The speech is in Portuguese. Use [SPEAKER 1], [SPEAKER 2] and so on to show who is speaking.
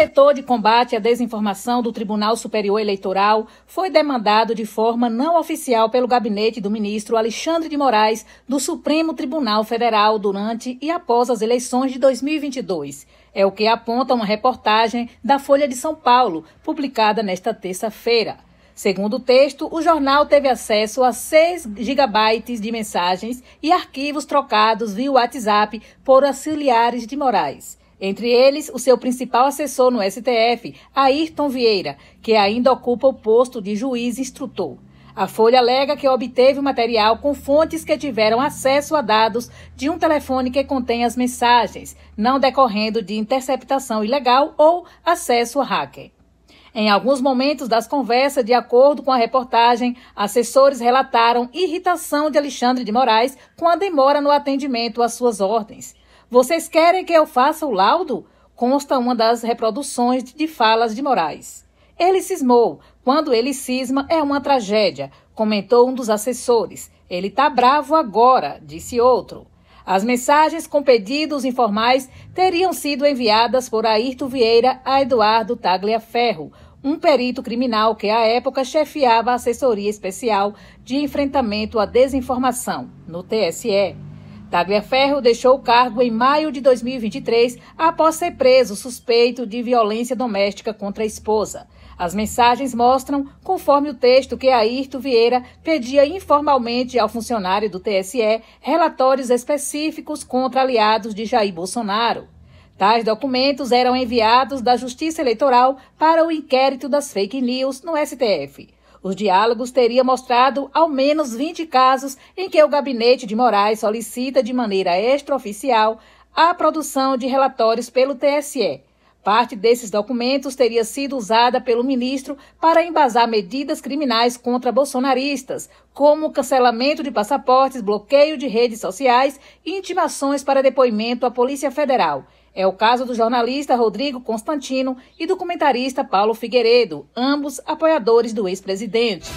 [SPEAKER 1] setor de combate à desinformação do Tribunal Superior Eleitoral foi demandado de forma não oficial pelo gabinete do ministro Alexandre de Moraes do Supremo Tribunal Federal durante e após as eleições de 2022. É o que aponta uma reportagem da Folha de São Paulo, publicada nesta terça-feira. Segundo o texto, o jornal teve acesso a 6 gigabytes de mensagens e arquivos trocados via WhatsApp por auxiliares de Moraes. Entre eles, o seu principal assessor no STF, Ayrton Vieira, que ainda ocupa o posto de juiz instrutor. A Folha alega que obteve o material com fontes que tiveram acesso a dados de um telefone que contém as mensagens, não decorrendo de interceptação ilegal ou acesso a hacker. Em alguns momentos das conversas, de acordo com a reportagem, assessores relataram irritação de Alexandre de Moraes com a demora no atendimento às suas ordens. Vocês querem que eu faça o laudo? Consta uma das reproduções de falas de Moraes. Ele cismou. Quando ele cisma, é uma tragédia, comentou um dos assessores. Ele tá bravo agora, disse outro. As mensagens com pedidos informais teriam sido enviadas por Ayrton Vieira a Eduardo Tagliaferro, um perito criminal que à época chefiava a assessoria especial de enfrentamento à desinformação no TSE. Tagliaferro deixou o cargo em maio de 2023 após ser preso suspeito de violência doméstica contra a esposa. As mensagens mostram, conforme o texto, que Ayrto Vieira pedia informalmente ao funcionário do TSE relatórios específicos contra aliados de Jair Bolsonaro. Tais documentos eram enviados da Justiça Eleitoral para o inquérito das fake news no STF. Os diálogos teriam mostrado ao menos 20 casos em que o gabinete de Moraes solicita de maneira extraoficial a produção de relatórios pelo TSE. Parte desses documentos teria sido usada pelo ministro para embasar medidas criminais contra bolsonaristas, como cancelamento de passaportes, bloqueio de redes sociais e intimações para depoimento à Polícia Federal. É o caso do jornalista Rodrigo Constantino e do comentarista Paulo Figueiredo, ambos apoiadores do ex-presidente.